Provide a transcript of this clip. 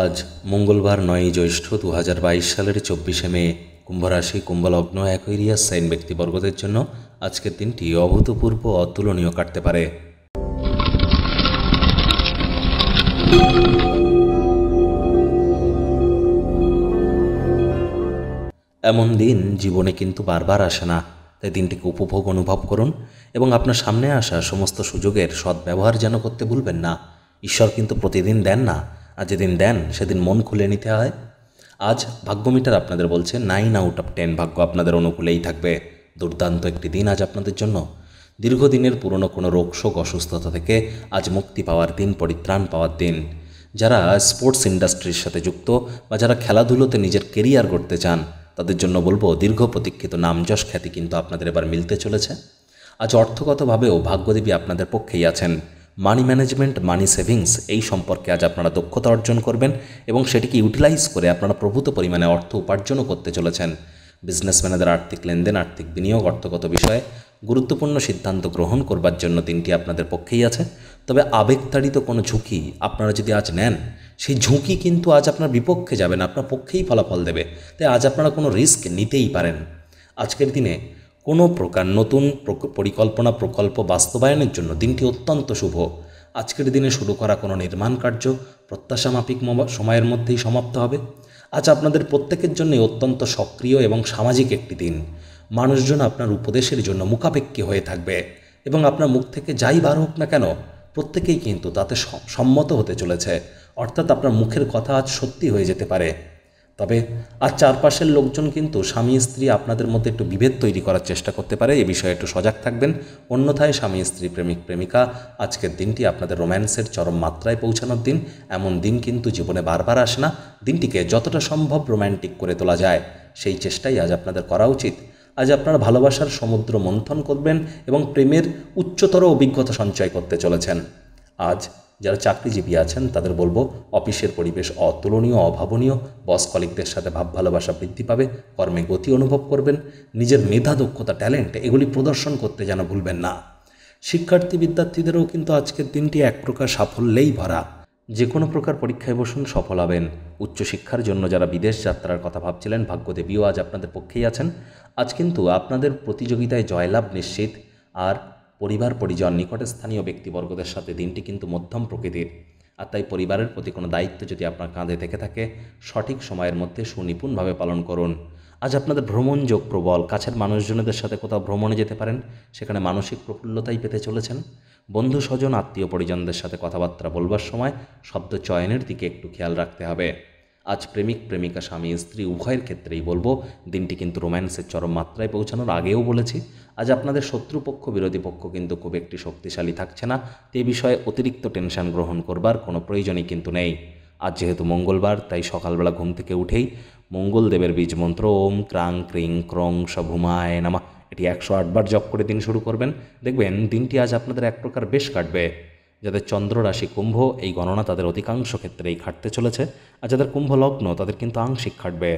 আজ মঙ্গলবার নয়ই জ্যৈষ্ঠ দু সালের চব্বিশে মে কুম্ভরাশি কুম্ভলগ্ন অ্যাকুইরিয়াস সাইন ব্যক্তিবর্গদের জন্য আজকের দিনটি অভূতপূর্ব অতুলনীয় কাটতে পারে এমন দিন জীবনে কিন্তু বারবার আসে না তাই দিনটিকে উপভোগ অনুভব করুন এবং আপনার সামনে আসা সমস্ত সুযোগের সদ্ব্যবহার যেন করতে ভুলবেন না ঈশ্বর কিন্তু প্রতিদিন দেন না আর যেদিন দেন সেদিন মন খুলে নিতে হয় আজ ভাগ্যমিটার আপনাদের বলছে নাইন আউট অফ টেন ভাগ্য আপনাদের অনুকূলেই থাকবে দুর্দান্ত একটি দিন আজ আপনাদের জন্য দীর্ঘদিনের পুরনো কোনো রোগশোক অসুস্থতা থেকে আজ মুক্তি পাওয়ার দিন পরিত্রাণ পাওয়ার দিন যারা স্পোর্টস ইন্ডাস্ট্রির সাথে যুক্ত বা যারা খেলাধুলোতে নিজের কেরিয়ার গড়তে চান তাদের জন্য বলবো দীর্ঘ প্রতীক্ষিত নামযশ খ্যাতি কিন্তু আপনাদের এবার মিলতে চলেছে আজ অর্থগতভাবেও ভাগ্যদেবী আপনাদের পক্ষেই আছেন মানি ম্যানেজমেন্ট মানি সেভিংস এই সম্পর্কে আজ আপনারা দক্ষতা অর্জন করবেন এবং সেটিকে ইউটিলাইজ করে আপনারা প্রভূত পরিমাণে অর্থ উপার্জনও করতে চলেছেন বিজনেসম্যানেদের আর্থিক লেনদেন আর্থিক বিনিয়োগ অর্থগত বিষয়ে গুরুত্বপূর্ণ সিদ্ধান্ত গ্রহণ করবার জন্য দিনটি আপনাদের পক্ষেই আছে তবে আবেগতাড়িত কোনো ঝুঁকি আপনারা যদি আজ নেন সেই ঝুঁকি কিন্তু আজ আপনার বিপক্ষে যাবেন আপনার পক্ষেই ফলাফল দেবে তাই আজ আপনারা কোনো রিস্ক নিতেই পারেন আজকের দিনে কোনো প্রকার নতুন পরিকল্পনা প্রকল্প বাস্তবায়নের জন্য দিনটি অত্যন্ত শুভ আজকের দিনে শুরু করা কোনো নির্মাণ কার্য মাফিক সময়ের মধ্যেই সমাপ্ত হবে আজ আপনাদের প্রত্যেকের জন্য অত্যন্ত সক্রিয় এবং সামাজিক একটি দিন মানুষজন আপনার উপদেশের জন্য মুখাপেক্ষী হয়ে থাকবে এবং আপনার মুখ থেকে যাই বার হোক না কেন প্রত্যেকেই কিন্তু তাতে সম্মত হতে চলেছে অর্থাৎ আপনার মুখের কথা আজ সত্যি হয়ে যেতে পারে তবে আর চারপাশের লোকজন কিন্তু স্বামী স্ত্রী আপনাদের মধ্যে একটু বিভেদ তৈরি করার চেষ্টা করতে পারে এ বিষয়ে একটু সজাগ থাকবেন অন্যথায় স্বামী স্ত্রী প্রেমিক প্রেমিকা আজকের দিনটি আপনাদের রোম্যান্সের চরম মাত্রায় পৌঁছানোর দিন এমন দিন কিন্তু জীবনে বারবার আসে না দিনটিকে যতটা সম্ভব রোম্যান্টিক করে তোলা যায় সেই চেষ্টাই আজ আপনাদের করা উচিত আজ আপনার ভালোবাসার সমুদ্র মন্থন করবেন এবং প্রেমের উচ্চতর অভিজ্ঞতা সঞ্চয় করতে চলেছেন আজ যারা চাকরিজীবী আছেন তাদের বলবো অফিসের পরিবেশ অতুলনীয় অভাবনীয় বস কলিকদের সাথে ভাব ভালোবাসা বৃদ্ধি পাবে কর্মে গতি অনুভব করবেন নিজের মেধা দক্ষতা ট্যালেন্ট এগুলি প্রদর্শন করতে যেন ভুলবেন না শিক্ষার্থী বিদ্যার্থীদেরও কিন্তু আজকের দিনটি এক প্রকার সাফল্যেই ভরা যে কোনো প্রকার পরীক্ষায় বসুন সফল হবেন উচ্চশিক্ষার জন্য যারা বিদেশ যাত্রার কথা ভাবছিলেন ভাগ্যদেবীও আজ আপনাদের পক্ষেই আছেন আজ কিন্তু আপনাদের প্রতিযোগিতায় জয়লাভ নিশ্চিত আর পরিবার পরিজন স্থানীয় ব্যক্তিবর্গদের সাথে দিনটি কিন্তু মধ্যম প্রকৃতির আর তাই পরিবারের প্রতি কোনো দায়িত্ব যদি আপনার কাঁধে থেকে থাকে সঠিক সময়ের মধ্যে সুনিপুণভাবে পালন করুন আজ আপনাদের ভ্রমণ যোগ প্রবল কাছের মানুষজনদের সাথে কোথাও ভ্রমণে যেতে পারেন সেখানে মানসিক প্রফুল্লতাই পেতে চলেছেন বন্ধু স্বজন আত্মীয় পরিজনদের সাথে কথাবার্তা বলবার সময় শব্দ চয়নের দিকে একটু খেয়াল রাখতে হবে আজ প্রেমিক প্রেমিকা স্বামী স্ত্রী উভয়ের ক্ষেত্রেই বলবো দিনটি কিন্তু রোম্যান্সের চরম মাত্রায় পৌঁছানোর আগেও বলেছি আজ আপনাদের শত্রুপক্ষ বিরোধী পক্ষ কিন্তু খুব একটি শক্তিশালী থাকছে না তে বিষয়ে অতিরিক্ত টেনশন গ্রহণ করবার কোনো প্রয়োজনই কিন্তু নেই আজ যেহেতু মঙ্গলবার তাই সকালবেলা ঘুম থেকে উঠেই মঙ্গলদেবের বীজ মন্ত্র ওম ক্রাং ক্রিং ক্রং সভুমায় নামা এটি একশো আটবার জপ করে দিন শুরু করবেন দেখবেন দিনটি আজ আপনাদের এক প্রকার বেশ কাটবে যাদের চন্দ্র রাশি কুম্ভ এই গণনা তাদের অধিকাংশ ক্ষেত্রেই খাটতে চলেছে আর যাদের কুম্ভ লগ্ন তাদের কিন্তু আংশিক খাটবে